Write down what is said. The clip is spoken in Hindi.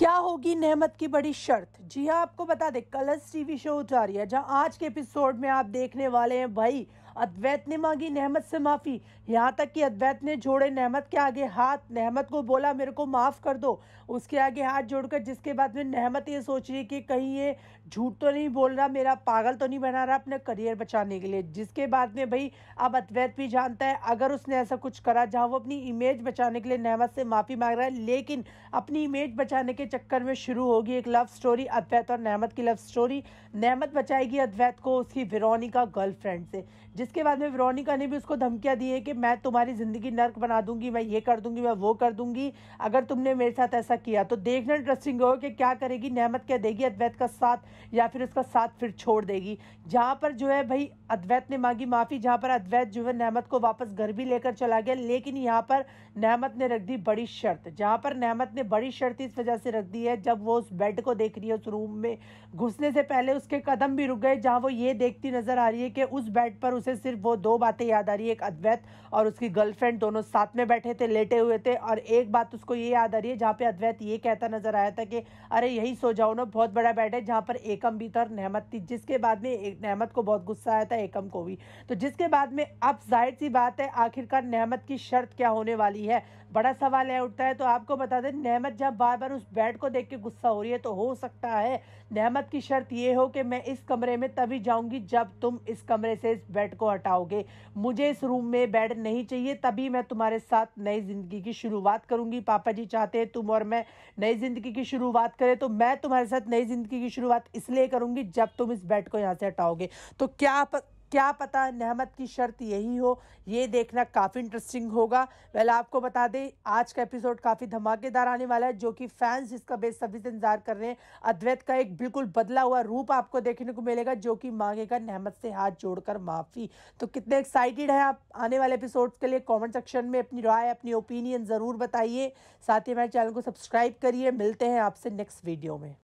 क्या होगी नेमत की बड़ी शर्त जी हाँ आपको बता दें कलर्स टीवी शो उठा रही है जहाँ आज के एपिसोड में आप देखने वाले हैं भाई अद्वैत ने मांगी नेहमत से माफ़ी यहाँ तक कि अद्वैत ने जोड़े नेहमत के आगे हाथ नेहमत को बोला मेरे को माफ़ कर दो उसके आगे हाथ जोड़कर जिसके बाद में नेहमत ये सोच रही है कि कहीं ये झूठ तो नहीं बोल रहा मेरा पागल तो नहीं बना रहा अपना करियर बचाने के लिए जिसके बाद में भाई अब अद्वैत भी जानता है अगर उसने ऐसा कुछ करा जहाँ वो अपनी इमेज बचाने के लिए नहमत से माफ़ी मांग रहा है लेकिन अपनी इमेज बचाने के चक्कर में शुरू होगी एक लव स्टोरी अद्वैत और नहमत की लव स्टोरी नहमत बचाएगी अद्वैत को उसकी विरोनिका गर्लफ्रेंड से जिसके बाद में विरोनिका ने भी उसको धमकियाँ दी है कि मैं तुम्हारी ज़िंदगी नर्क बना दूंगी मैं ये कर दूंगी मैं वो कर दूंगी अगर तुमने मेरे साथ ऐसा किया तो देखना इंटरेस्टिंग हो कि क्या करेगी नहमत क्या देगी अद्वैत का साथ या फिर उसका साथ फिर छोड़ देगी जहाँ पर जो है भाई अद्वैत ने मांगी माफ़ी जहाँ पर अद्वैत जो है नहमत को वापस घर भी लेकर चला गया लेकिन यहाँ पर नहमत ने रख दी बड़ी शर्त जहाँ पर नहमत ने बड़ी शर्त इस वजह से से रख दी है जब वो उस बेड को देख रही है उस रूम में घुसने से पहले उसके कदम भी रुक गए जहाँ वो ये देखती नजर आ रही है कि उस बेड पर उसे सिर्फ वो दो बातें याद आ रही है एक अद्वैत और उसकी गर्लफ्रेंड दोनों साथ में बैठे थे लेटे हुए थे और एक बात उसको ये याद आ रही है जहाँ पे अद्वैत ये कहता नजर आया था कि अरे यही सो जाओ ना बहुत बड़ा बेड है जहाँ पर एकम भी था और नहमत थी जिसके बाद में नहमत को बहुत गुस्सा आया था एकम को भी तो जिसके बाद में अब जाहिर सी बात है आखिरकार नहमत की शर्त क्या होने वाली है बड़ा सवाल है उठता है तो आपको बता दें नहमत जब बार बार उस बेड को देख के गुस्सा हो रही है तो हो सकता है नहमत की शर्त ये हो कि मैं इस कमरे में तभी जाऊंगी जब तुम इस कमरे से इस बेड को हटाओगे मुझे इस रूम में बेड नहीं चाहिए तभी मैं तुम्हारे साथ नई ज़िंदगी की शुरुआत करूंगी पापा जी चाहते हैं तुम और मैं नई ज़िंदगी की शुरुआत करें तो मैं तुम्हारे साथ नई ज़िंदगी की शुरुआत इसलिए करूंगी जब तुम इस बेड को यहाँ से हटाओगे तो क्या आप क्या पता नहमत की शर्त यही हो ये देखना काफ़ी इंटरेस्टिंग होगा वेल आपको बता दें आज का एपिसोड काफ़ी धमाकेदार आने वाला है जो कि फैंस इसका बेसब्री से इंतजार कर रहे हैं अद्वैत का एक बिल्कुल बदला हुआ रूप आपको देखने को मिलेगा जो कि मांगेगा नहमत से हाथ जोड़कर माफ़ी तो कितने एक्साइटेड हैं आप आने वाले एपिसोड के लिए कॉमेंट सेक्शन में अपनी राय अपनी ओपिनियन ज़रूर बताइए साथ ही हमारे चैनल को सब्सक्राइब करिए मिलते हैं आपसे नेक्स्ट वीडियो में